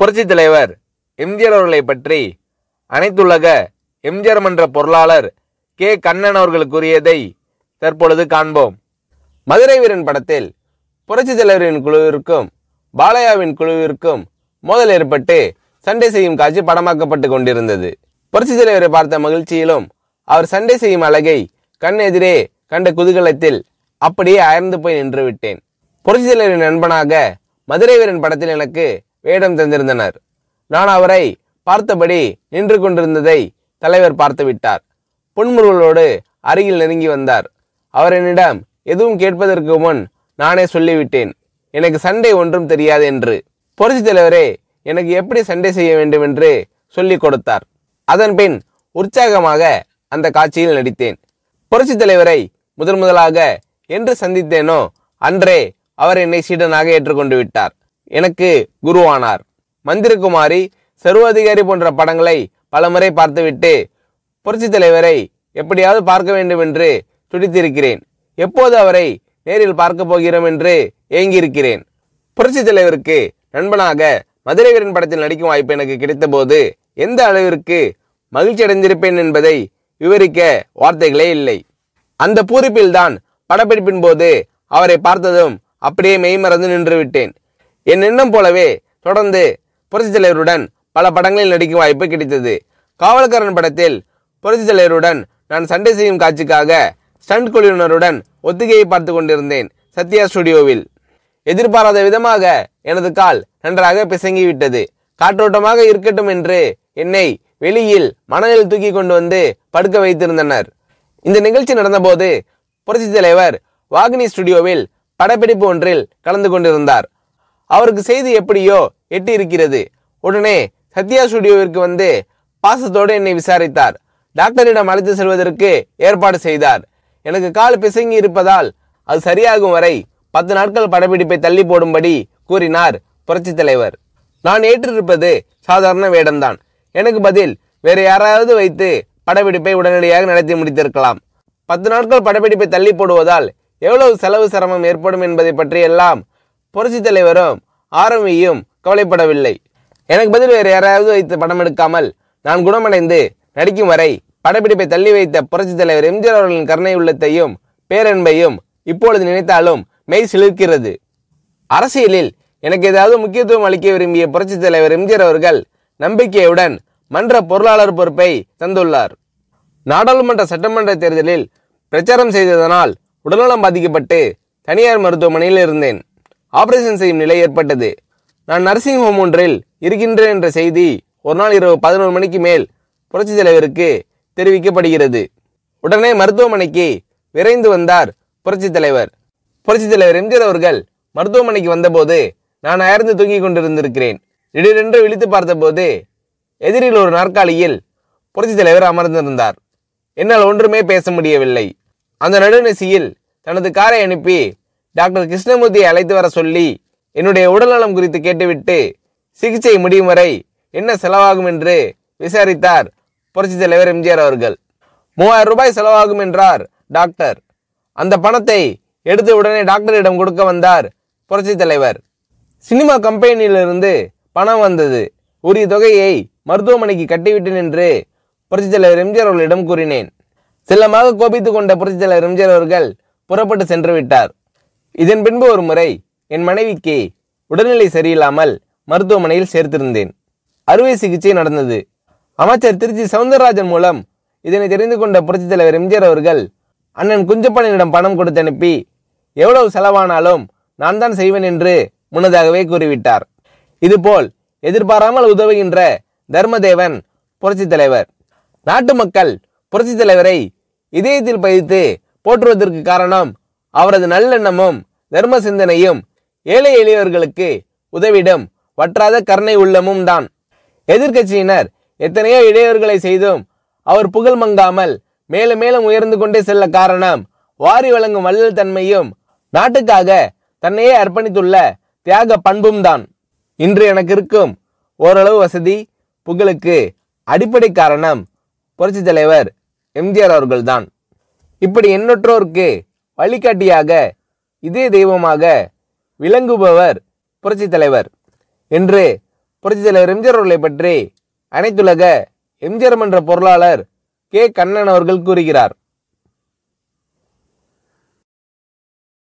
புரட்சித் தலைவர் எம்ஜிஆர் அவர்களை பற்றி அனைத்துலக எம்ஜிஆர் மன்ற பொருளாளர் கே கண்ணன் அவர்களுக்குரியதை தற்பொழுது காண்போம் மதுரை வீரன் படத்தில் புரட்சித் தலைவரின் குழுவிற்கும் பாலையாவின் குழுவிற்கும் மோதல் ஏற்பட்டு சண்டை செய்யும் காட்சி படமாக்கப்பட்டு கொண்டிருந்தது புரட்சித் தலைவரை பார்த்த மகிழ்ச்சியிலும் அவர் சண்டை செய்யும் அழகை கண்ணெதிரே கண்ட குதூகலத்தில் அப்படியே அயர்ந்து போய் நின்றுவிட்டேன் புரட்சித் தலைவரின் நண்பனாக மதுரை வீரன் படத்தில் எனக்கு வேடம் தந்திருந்தனர் நான் அவரை பார்த்தபடி நின்று கொண்டிருந்ததை தலைவர் பார்த்துவிட்டார் புன்முருகளோடு அருகில் நெருங்கி வந்தார் அவர் என்னிடம் எதுவும் கேட்பதற்கு முன் நானே சொல்லிவிட்டேன் எனக்கு சண்டை ஒன்றும் தெரியாது என்று புரட்சி தலைவரே எனக்கு எப்படி சண்டை செய்ய வேண்டும் என்று சொல்லிக் கொடுத்தார் அதன் பின் உற்சாகமாக அந்த காட்சியில் நடித்தேன் புரட்சி தலைவரை முதன் முதலாக என்று சந்தித்தேனோ அன்றே அவர் என்னை சீடனாக ஏற்றுக்கொண்டு விட்டார் எனக்கு குருவானார் மந்திரகுமாரி சர்வாதிகாரி போன்ற படங்களை பலமுறை பார்த்துவிட்டு புரட்சி தலைவரை எப்படியாவது பார்க்க வேண்டும் என்று துடித்திருக்கிறேன் எப்போது அவரை நேரில் பார்க்க போகிறோம் என்று ஏங்கியிருக்கிறேன் புரட்சி தலைவருக்கு நண்பனாக மதுரைவரின் படத்தில் நடிக்கும் வாய்ப்பு எனக்கு கிடைத்தபோது எந்த அளவிற்கு மகிழ்ச்சி அடைந்திருப்பேன் என்பதை விவரிக்க வார்த்தைகளே இல்லை அந்த பூரிப்பில்தான் படப்பிடிப்பின் போது அவரை பார்த்ததும் அப்படியே மெய்மறந்து நின்றுவிட்டேன் என் எண்ணம் போலவே தொடர்ந்து புரட்சி தலைவருடன் பல படங்களில் நடிக்கும் வாய்ப்பு கிடைத்தது காவல்காரன் படத்தில் புரட்சி தலைவருடன் நான் சண்டை செய்யும் காட்சிக்காக ஸ்டண்ட் குழுவினருடன் ஒத்திகையை பார்த்து கொண்டிருந்தேன் சத்யா ஸ்டுடியோவில் எதிர்பாராத விதமாக எனது கால் நன்றாக பிசங்கிவிட்டது காற்றோட்டமாக இருக்கட்டும் என்று என்னை வெளியில் மணலில் தூக்கி கொண்டு வந்து படுக்க வைத்திருந்தனர் இந்த நிகழ்ச்சி நடந்தபோது புரட்சி தலைவர் வாகினி ஸ்டுடியோவில் படப்பிடிப்பு ஒன்றில் கலந்து கொண்டிருந்தார் அவருக்கு செய்தி எப்படியோ எட்டி இருக்கிறது உடனே சத்யா ஸ்டுடியோவிற்கு வந்து பாசத்தோடு என்னை விசாரித்தார் டாக்டரிடம் அழைத்து செல்வதற்கு ஏற்பாடு செய்தார் எனக்கு கால் பிசங்கி இருப்பதால் அது சரியாகும் வரை பத்து நாட்கள் படப்பிடிப்பை தள்ளி போடும்படி கூறினார் புரட்சி தலைவர் நான் ஏற்றிருப்பது சாதாரண வேடம்தான் எனக்கு பதில் வேறு யாராவது வைத்து படப்பிடிப்பை உடனடியாக நடத்தி முடித்திருக்கலாம் பத்து நாட்கள் படப்பிடிப்பை தள்ளி போடுவதால் எவ்வளவு செலவு சிரமம் ஏற்படும் என்பதை பற்றி எல்லாம் புரட்சி தலைவரும் ஆரம்பியும் கவலைப்படவில்லை எனக்கு பதில் வேறு யாராவது வைத்து படம் எடுக்காமல் நான் குணமடைந்து நடிக்கும் வரை படப்பிடிப்பை தள்ளி வைத்த புரட்சி தலைவர் எம்ஜிஆர் அவர்களின் கருணை உள்ளத்தையும் பேரன்பையும் இப்பொழுது நினைத்தாலும் மெய் சிலிர்க்கிறது அரசியலில் எனக்கு ஏதாவது முக்கியத்துவம் அளிக்க விரும்பிய புரட்சி தலைவர் எம்ஜிஆர் அவர்கள் நம்பிக்கையுடன் மன்ற பொருளாளர் பொறுப்பை தந்துள்ளார் நாடாளுமன்ற சட்டமன்ற தேர்தலில் பிரச்சாரம் செய்ததனால் உடல்நலம் பாதிக்கப்பட்டு தனியார் மருத்துவமனையில் இருந்தேன் ஆபரேஷன் செய்யும் நிலை ஏற்பட்டது நான் நர்சிங் ஹோம் ஒன்றில் இருக்கின்றேன் என்ற செய்தி ஒரு நாள் இரவு பதினோரு மணிக்கு மேல் புரட்சி தலைவருக்கு தெரிவிக்கப்படுகிறது உடனே மருத்துவமனைக்கு விரைந்து வந்தார் புரட்சி தலைவர் புரட்சி தலைவர் எம்ஜிஆர் அவர்கள் மருத்துவமனைக்கு வந்தபோது நான் அயர்ந்து தூங்கிக் கொண்டிருந்திருக்கிறேன் திடீரென்று விழித்து பார்த்தபோது எதிரில் ஒரு நாற்காலியில் புரட்சி தலைவர் அமர்ந்திருந்தார் என்னால் ஒன்றுமே பேச முடியவில்லை அந்த நடுநிசையில் தனது காரை அனுப்பி டாக்டர் கிருஷ்ணமூர்த்தியை அழைத்து வர சொல்லி என்னுடைய உடல்நலம் குறித்து கேட்டுவிட்டு சிகிச்சை முடியும் வரை என்ன செலவாகும் என்று விசாரித்தார் புரட்சி தலைவர் எம்ஜிஆர் அவர்கள் மூவாயிரம் ரூபாய் செலவாகும் என்றார் டாக்டர் அந்த பணத்தை எடுத்து உடனே டாக்டரிடம் கொடுக்க வந்தார் புரட்சி தலைவர் சினிமா கம்பெனியிலிருந்து பணம் வந்தது உரிய தொகையை மருத்துவமனைக்கு கட்டிவிட்டேன் என்று புரட்சி தலைவர் எம்ஜிஆர் அவர்களிடம் கூறினேன் செல்லமாக கோபித்துக் கொண்ட புரட்சி தலைவர் எம்ஜிஆர் அவர்கள் புறப்பட்டு சென்று விட்டார் இதன் பின்பு ஒரு முறை என் மனைவிக்கு உடல்நிலை சரியில்லாமல் மருத்துவமனையில் சேர்த்திருந்தேன் அறுவை சிகிச்சை நடந்தது அமைச்சர் திருச்சி சவுந்தரராஜன் மூலம் இதனை தெரிந்து கொண்ட புரட்சித் தலைவர் எம்ஜிஆர் அவர்கள் அண்ணன் குஞ்சப்பனிடம் பணம் கொடுத்து அனுப்பி எவ்வளவு செலவானாலும் நான் தான் செய்வேன் என்று முன்னதாகவே கூறிவிட்டார் இதுபோல் எதிர்பாராமல் உதவுகின்ற தர்மதேவன் புரட்சித் தலைவர் நாட்டு மக்கள் புரட்சித் தலைவரை இதயத்தில் பதித்து போற்றுவதற்கு காரணம் அவரது நல்லெண்ணமும் தர்ம சிந்தனையும் ஏழை எளியவர்களுக்கு உதவிடும் வற்றாத கருணை உள்ளமும் தான் எதிர்கட்சியினர் எத்தனையோ இடையூறுகளை செய்தும் அவர் புகழ் மங்காமல் மேலும் மேலும் உயர்ந்து கொண்டே செல்ல காரணம் வாரி வழங்கும் வள்ளல் தன்மையும் நாட்டுக்காக தன்னையே அர்ப்பணித்துள்ள தியாக பண்பும் தான் இன்று எனக்கு இருக்கும் ஓரளவு வசதி புகழுக்கு அடிப்படை காரணம் புரட்சி தலைவர் எம்ஜிஆர் அவர்கள்தான் இப்படி எண்ணற்றோருக்கு வழிகாட்டியாக இதே தெய்வமாக விளங்குபவர் புரட்சித் தலைவர் என்று புரட்சி தலைவர் எம்ஜிஆர் அவர்களை பற்றி அனைத்துலக எம்ஜிஆர் மன்ற பொருளாளர் கே கண்ணன் அவர்கள் கூறுகிறார்